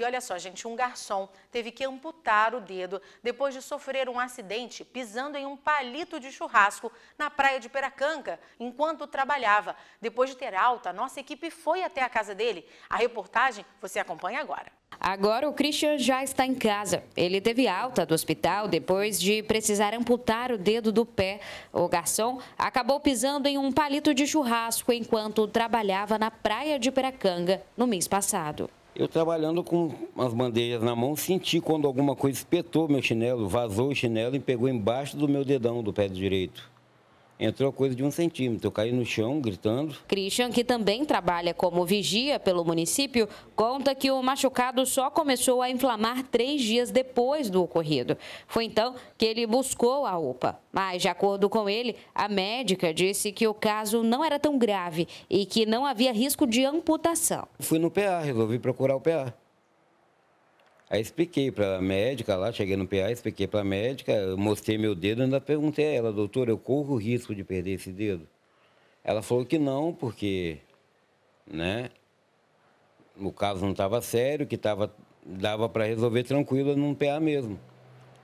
E olha só, gente, um garçom teve que amputar o dedo depois de sofrer um acidente pisando em um palito de churrasco na praia de Peracanga enquanto trabalhava. Depois de ter alta, nossa equipe foi até a casa dele. A reportagem você acompanha agora. Agora o Christian já está em casa. Ele teve alta do hospital depois de precisar amputar o dedo do pé. O garçom acabou pisando em um palito de churrasco enquanto trabalhava na praia de Peracanga no mês passado. Eu trabalhando com as bandejas na mão, senti quando alguma coisa espetou meu chinelo, vazou o chinelo e pegou embaixo do meu dedão do pé direito entrou coisa de um centímetro. Eu caí no chão gritando. Christian, que também trabalha como vigia pelo município, conta que o machucado só começou a inflamar três dias depois do ocorrido. Foi então que ele buscou a UPA. Mas, de acordo com ele, a médica disse que o caso não era tão grave e que não havia risco de amputação. Fui no PA, resolvi procurar o PA. Aí expliquei para a médica lá, cheguei no PA, expliquei para a médica, mostrei meu dedo e ainda perguntei a ela, doutor, eu corro o risco de perder esse dedo? Ela falou que não, porque, né, o caso não estava sério, que tava, dava para resolver tranquilo num PA mesmo.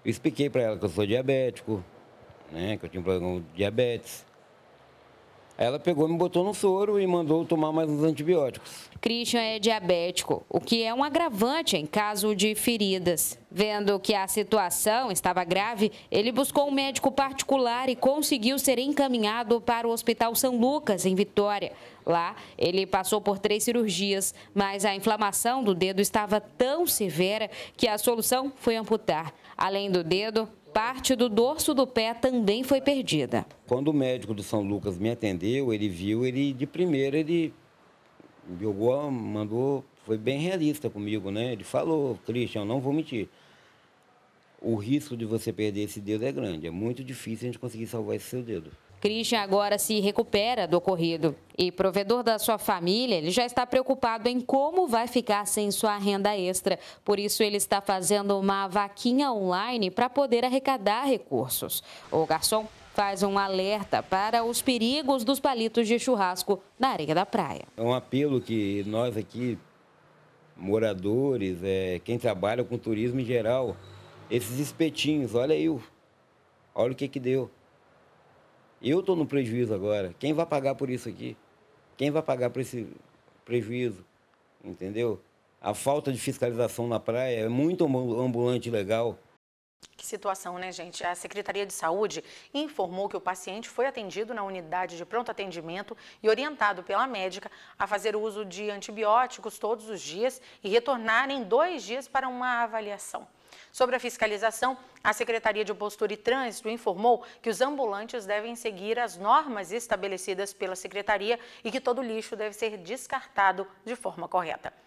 Eu expliquei para ela que eu sou diabético, né, que eu tinha um problema com diabetes, ela pegou, me botou no soro e mandou tomar mais uns antibióticos. Christian é diabético, o que é um agravante em caso de feridas. Vendo que a situação estava grave, ele buscou um médico particular e conseguiu ser encaminhado para o Hospital São Lucas, em Vitória. Lá, ele passou por três cirurgias, mas a inflamação do dedo estava tão severa que a solução foi amputar. Além do dedo, parte do dorso do pé também foi perdida. Quando o médico do São Lucas me atendeu, ele viu, ele de primeira, ele jogou, mandou, foi bem realista comigo, né? Ele falou, Christian, não vou mentir. O risco de você perder esse dedo é grande, é muito difícil a gente conseguir salvar esse seu dedo. Christian agora se recupera do ocorrido e provedor da sua família, ele já está preocupado em como vai ficar sem sua renda extra. Por isso, ele está fazendo uma vaquinha online para poder arrecadar recursos. O garçom faz um alerta para os perigos dos palitos de churrasco na areia da praia. É um apelo que nós aqui, moradores, é, quem trabalha com turismo em geral, esses espetinhos, olha aí, olha o que que deu. Eu estou no prejuízo agora. Quem vai pagar por isso aqui? Quem vai pagar por esse prejuízo? Entendeu? A falta de fiscalização na praia é muito ambulante legal. Que situação, né, gente? A Secretaria de Saúde informou que o paciente foi atendido na unidade de pronto atendimento e orientado pela médica a fazer uso de antibióticos todos os dias e retornar em dois dias para uma avaliação. Sobre a fiscalização, a Secretaria de Postura e Trânsito informou que os ambulantes devem seguir as normas estabelecidas pela Secretaria e que todo lixo deve ser descartado de forma correta.